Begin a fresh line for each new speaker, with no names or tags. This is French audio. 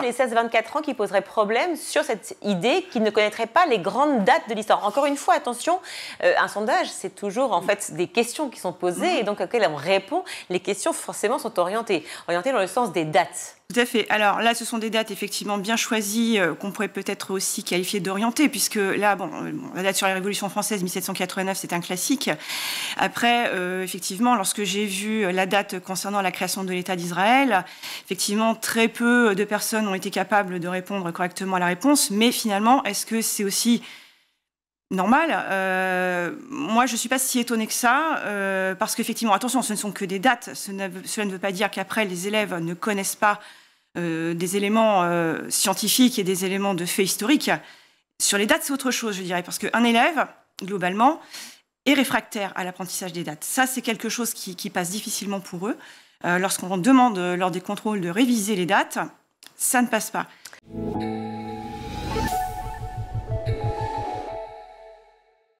les 16-24 ans qui poseraient problème sur cette idée qu'ils ne connaîtraient pas les grandes dates de l'histoire. Encore une fois, attention, euh, un sondage, c'est toujours en fait des questions qui sont posées mhm. et donc à quelles on répond. Les questions forcément sont orientées, orientées dans le sens des dates. Tout à fait. Alors là, ce sont des dates effectivement bien choisies euh, qu'on pourrait peut-être aussi
qualifier d'orientées, puisque là, bon, euh, la date sur la Révolution française, 1789, c'est un classique. Après, euh, effectivement, lorsque j'ai vu la date concernant la création de l'État d'Israël, effectivement, très peu de personnes ont été capables de répondre correctement à la réponse, mais finalement, est-ce que c'est aussi normal. Euh, moi, je ne suis pas si étonnée que ça, euh, parce qu'effectivement, attention, ce ne sont que des dates. Cela ne veut pas dire qu'après, les élèves ne connaissent pas euh, des éléments scientifiques et des éléments de faits historiques. Sur les dates, c'est autre chose, je dirais, parce qu'un élève, globalement, est réfractaire à l'apprentissage des dates. Ça, c'est quelque chose qui, qui, passe difficilement pour eux. Lorsqu'on demande lors des contrôles de réviser les dates, ça ne passe pas.